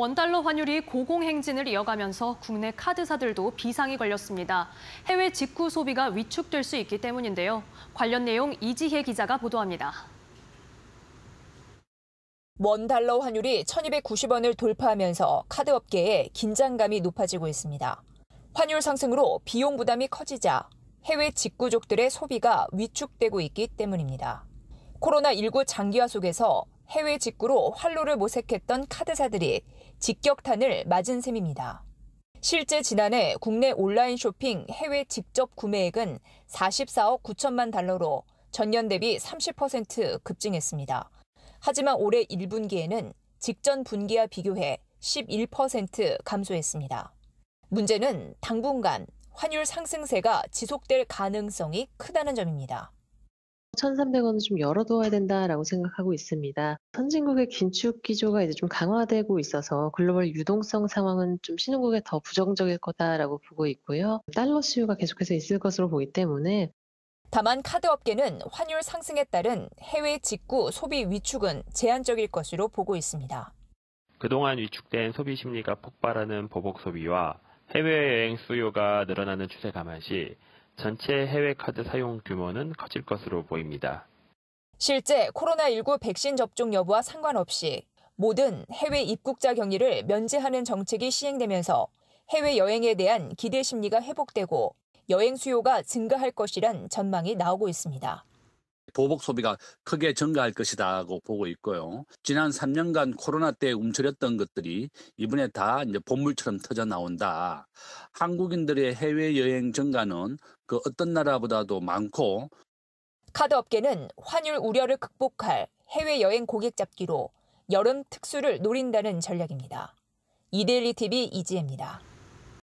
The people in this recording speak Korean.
원달러 환율이 고공행진을 이어가면서 국내 카드사들도 비상이 걸렸습니다. 해외 직구 소비가 위축될 수 있기 때문인데요. 관련 내용 이지혜 기자가 보도합니다. 원달러 환율이 1290원을 돌파하면서 카드업계에 긴장감이 높아지고 있습니다. 환율 상승으로 비용 부담이 커지자 해외 직구족들의 소비가 위축되고 있기 때문입니다. 코로나19 장기화 속에서 해외 직구로 활로를 모색했던 카드사들이 직격탄을 맞은 셈입니다. 실제 지난해 국내 온라인 쇼핑 해외 직접 구매액은 44억 9천만 달러로 전년 대비 30% 급증했습니다. 하지만 올해 1분기에는 직전 분기와 비교해 11% 감소했습니다. 문제는 당분간 환율 상승세가 지속될 가능성이 크다는 점입니다. 1,300원은 좀 열어둬야 된다라고 생각하고 있습니다. 선진국의 긴축 기조가 이제 좀 강화되고 있어서 글로벌 유동성 상황은 좀 신흥국에 더 부정적일 거다라고 보고 있고요. 달러 수요가 계속해서 있을 것으로 보기 때문에 다만 카드 업계는 환율 상승에 따른 해외 직구 소비 위축은 제한적일 것으로 보고 있습니다. 그동안 위축된 소비 심리가 폭발하는 보복 소비와 해외여행 수요가 늘어나는 추세 감안 시 전체 해외 카드 사용 규모는 커질 것으로 보입니다. 실제 코로나19 백신 접종 여부와 상관없이 모든 해외 입국자 경위를 면제하는 정책이 시행되면서 해외 여행에 대한 기대 심리가 회복되고 여행 수요가 증가할 것이란 전망이 나오고 있습니다. 보복 소비가 크게 증가할 것이다고 보고 있고요. 지난 3년간 코로나 때 움츠렸던 것들이 이번에 다 이제 본물처럼 터져 나온다. 한국인들의 해외 여행 증가는 그 어떤 나라보다도 많고 카드 업계는 환율 우려를 극복할 해외 여행 고객 잡기로 여름 특수를 노린다는 전략입니다. 이데일리 TV 이지혜입니다.